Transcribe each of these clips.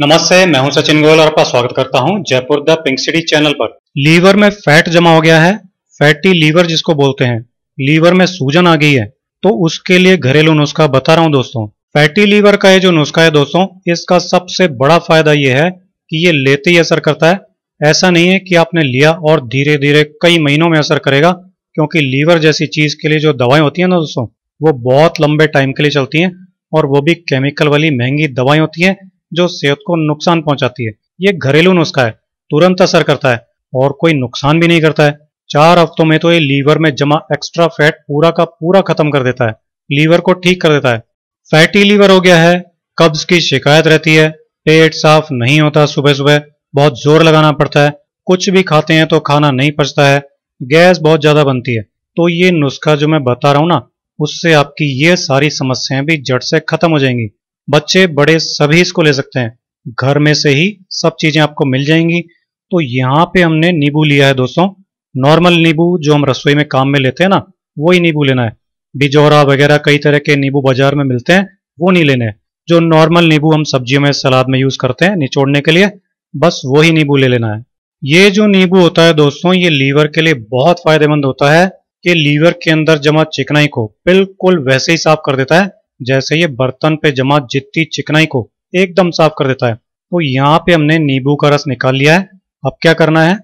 नमस्ते मैं हूं सचिन गोयल और आपका स्वागत करता हूं Jaipur the pink city channel पर लीवर में फैट जमा हो गया है फैटी लीवर जिसको बोलते हैं लीवर में सूजन आ गई है तो उसके लिए घरेलू नुस्खा बता रहा हूं दोस्तों फैटी लीवर का ये जो नुस्खा है दोस्तों इसका सबसे बड़ा फायदा ये है कि ये लेते ही असर करता है ऐसा नहीं है कि आपने लिया और धीरे धीरे कई महीनों में असर करेगा क्योंकि लीवर जैसी चीज के लिए जो दवाएं होती है ना दोस्तों वो बहुत लंबे टाइम के लिए चलती हैं और वो भी केमिकल वाली महंगी दवाएं होती हैं जो सेहत को नुकसान पहुंचाती है ये घरेलू नुस्खा है तुरंत असर करता है और कोई नुकसान भी नहीं करता है चार हफ्तों में तो ये लीवर में जमा एक्स्ट्रा फैट पूरा का पूरा खत्म कर देता है लीवर को ठीक कर देता है फैटी लीवर हो गया है कब्ज की शिकायत रहती है पेट साफ नहीं होता सुबह सुबह बहुत जोर लगाना पड़ता है कुछ भी खाते हैं तो खाना नहीं पचता है गैस बहुत ज़्यादा बनती है तो ये नुस्खा जो मैं बता रहा हूँ ना उससे आपकी ये सारी समस्याएं भी जड़ से खत्म हो जाएंगी बच्चे बड़े सभी इसको ले सकते हैं घर में से ही सब चीज़ें आपको मिल जाएंगी तो यहाँ पे हमने नींबू लिया है दोस्तों नॉर्मल नींबू जो हम रसोई में काम में लेते हैं ना वही नींबू लेना है बिजोरा वगैरह कई तरह के नींबू बाजार में मिलते हैं वो नहीं लेने जो नॉर्मल नींबू हम सब्जियों में सलाद में यूज़ करते हैं निचोड़ने के लिए बस वही नींबू ले लेना है ये जो नींबू होता है दोस्तों ये लीवर के लिए बहुत फायदेमंद होता है कि लीवर के अंदर जमा चिकनाई को बिल्कुल वैसे ही साफ कर देता है जैसे ये बर्तन पे जमा जितनी चिकनाई को एकदम साफ कर देता है तो यहाँ पे हमने नींबू का रस निकाल लिया है अब क्या करना है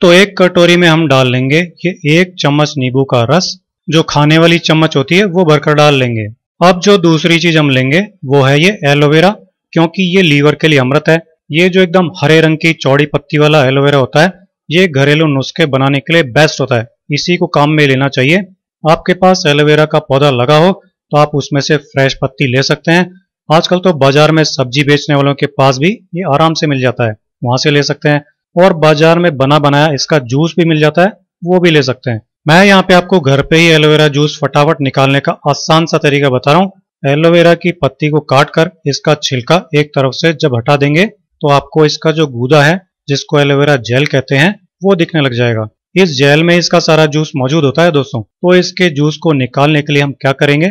तो एक कटोरी में हम डाल लेंगे ये एक चम्मच नींबू का रस जो खाने वाली चम्मच होती है वो भरकर डाल लेंगे अब जो दूसरी चीज हम लेंगे वो है ये एलोवेरा क्योंकि ये लीवर के लिए अमृत है ये जो एकदम हरे रंग की चौड़ी पत्ती वाला एलोवेरा होता है ये घरेलू नुस्खे बनाने के लिए बेस्ट होता है इसी को काम में लेना चाहिए आपके पास एलोवेरा का पौधा लगा हो तो आप उसमें से फ्रेश पत्ती ले सकते हैं आजकल तो बाजार में सब्जी बेचने वालों के पास भी ये आराम से मिल जाता है वहां से ले सकते हैं और बाजार में बना बनाया इसका जूस भी मिल जाता है वो भी ले सकते हैं मैं यहाँ पे आपको घर पे ही एलोवेरा जूस फटाफट निकालने का आसान सा तरीका बता रहा हूँ एलोवेरा की पत्ती को काट कर इसका छिलका एक तरफ से जब हटा देंगे तो आपको इसका जो गूदा है जिसको एलोवेरा जेल कहते हैं वो दिखने लग जाएगा इस जेल में इसका सारा जूस मौजूद होता है दोस्तों तो इसके जूस को निकालने के लिए हम क्या करेंगे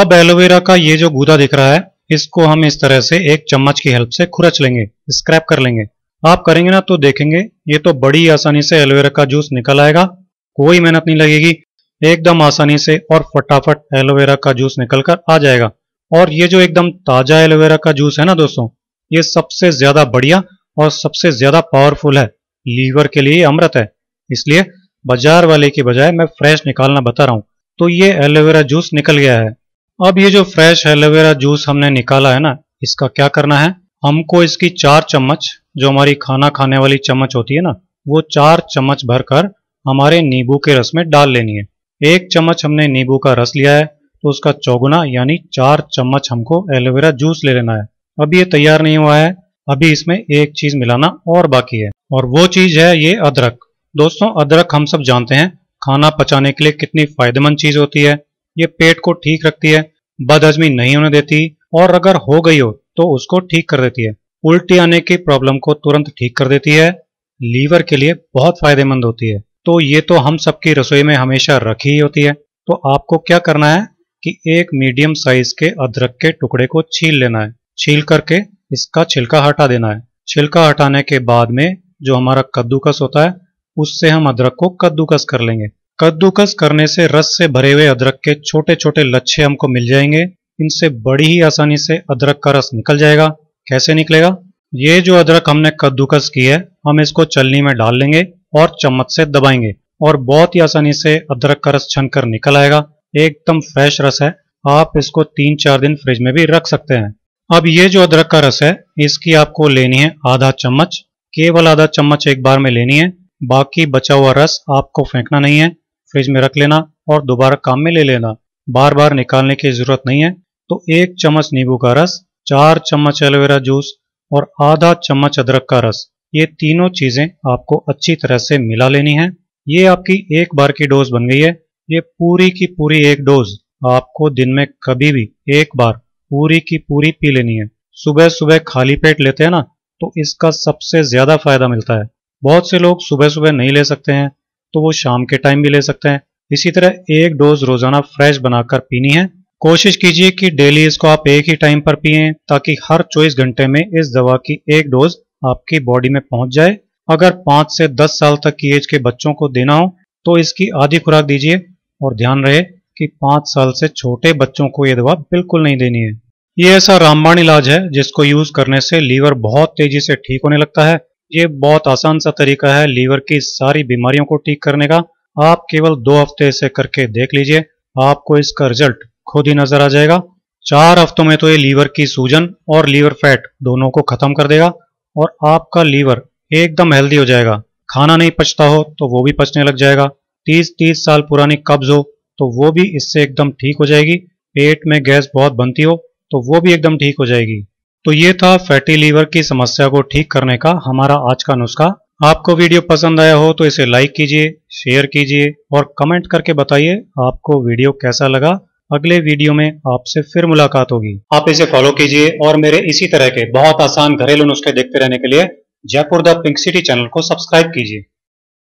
अब एलोवेरा का ये जो गूदा दिख रहा है इसको हम इस तरह से एक चम्मच की हेल्प से खुरच लेंगे स्क्रैप कर लेंगे आप करेंगे ना तो देखेंगे ये तो बड़ी आसानी से एलोवेरा का जूस निकल आएगा कोई मेहनत नहीं लगेगी एकदम आसानी से और फटाफट एलोवेरा का जूस निकल कर आ जाएगा और ये जो एकदम ताज़ा एलोवेरा का जूस है ना दोस्तों ये सबसे ज़्यादा बढ़िया और सबसे ज़्यादा पावरफुल है लीवर के लिए अमृत है इसलिए बाजार वाले की बजाय मैं फ्रेश निकालना बता रहा हूँ तो ये एलोवेरा जूस निकल गया है अब ये जो फ्रेश एलोवेरा जूस हमने निकाला है ना इसका क्या करना है हमको इसकी चार चम्मच जो हमारी खाना खाने वाली चम्मच होती है ना वो चार चम्मच भरकर हमारे नींबू के रस में डाल लेनी है एक चम्मच हमने नींबू का रस लिया है तो उसका चौगुना यानी चार चम्मच हमको एलोवेरा जूस ले लेना है अभी ये तैयार नहीं हुआ है अभी इसमें एक चीज मिलाना और बाकी है और वो चीज है ये अदरक दोस्तों अदरक हम सब जानते हैं खाना पचाने के लिए कितनी फायदेमंद चीज होती है ये पेट को ठीक रखती है बदहजमी नहीं होने देती और अगर हो गई हो तो उसको ठीक कर देती है उल्टी आने की प्रॉब्लम को तुरंत ठीक कर देती है लीवर के लिए बहुत फायदेमंद होती है तो ये तो हम सबकी रसोई में हमेशा रखी ही होती है तो आपको क्या करना है कि एक मीडियम साइज के अदरक के टुकड़े को छील लेना है छील करके इसका छिलका हटा देना है छिलका हटाने के बाद में जो हमारा कद्दूकस होता है उससे हम अदरक को कद्दूकस कर लेंगे कद्दूकस करने से रस से भरे हुए अदरक के छोटे छोटे लच्छे हमको मिल जाएंगे इनसे बड़ी ही आसानी से अदरक का रस निकल जाएगा कैसे निकलेगा ये जो अदरक हमने कद्दूकस की है हम इसको चलनी में डाल लेंगे और चम्मच से दबाएंगे और बहुत ही आसानी से अदरक का रस छन कर निकल आएगा एकदम फ्रेश रस है आप इसको तीन चार दिन फ्रिज में भी रख सकते हैं अब ये जो अदरक का रस है इसकी आपको लेनी है आधा चम्मच केवल आधा चम्मच एक बार में लेनी है बाकी बचा हुआ रस आपको फेंकना नहीं है फ्रिज में रख लेना और दोबारा काम में ले लेना बार बार निकालने की ज़रूरत नहीं है तो एक चम्मच नींबू का रस चार चम्मच एलोवेरा जूस और आधा चम्मच अदरक का रस ये तीनों चीज़ें आपको अच्छी तरह से मिला लेनी है ये आपकी एक बार की डोज बन गई है ये पूरी की पूरी एक डोज आपको दिन में कभी भी एक बार पूरी की पूरी पी लेनी है सुबह सुबह खाली पेट लेते हैं ना तो इसका सबसे ज़्यादा फायदा मिलता है बहुत से लोग सुबह सुबह नहीं ले सकते हैं तो वो शाम के टाइम भी ले सकते हैं इसी तरह एक डोज रोजाना फ्रेश बनाकर पीनी है कोशिश कीजिए कि डेली इसको आप एक ही टाइम पर पिए ताकि हर चौबीस घंटे में इस दवा की एक डोज आपकी बॉडी में पहुंच जाए अगर पांच से दस साल तक की एज के बच्चों को देना हो तो इसकी आधी खुराक दीजिए और ध्यान रहे कि पांच साल से छोटे बच्चों को ये दवा बिल्कुल नहीं देनी है ये ऐसा रामबाण इलाज है जिसको यूज करने से लीवर बहुत तेजी से ठीक होने लगता है ये बहुत आसान सा तरीका है लीवर की सारी बीमारियों को ठीक करने का आप केवल दो हफ्ते से करके देख लीजिए आपको इसका रिजल्ट खुद ही नजर आ जाएगा चार हफ्तों में तो ये लीवर की सूजन और लीवर फैट दोनों को खत्म कर देगा और आपका लीवर एकदम हेल्दी हो जाएगा खाना नहीं पचता हो तो वो भी पचने लग जाएगा तीस तीस साल पुरानी कब्ज हो तो वो भी इससे एकदम ठीक हो जाएगी पेट में गैस बहुत बनती हो तो वो भी एकदम ठीक हो जाएगी तो ये था फैटी लीवर की समस्या को ठीक करने का हमारा आज का नुस्खा आपको वीडियो पसंद आया हो तो इसे लाइक कीजिए शेयर कीजिए और कमेंट करके बताइए आपको वीडियो कैसा लगा अगले वीडियो में आपसे फिर मुलाकात होगी आप इसे फॉलो कीजिए और मेरे इसी तरह के बहुत आसान घरेलू नुस्खे देखते रहने के लिए Jaipur the pink city channel को सब्सक्राइब कीजिए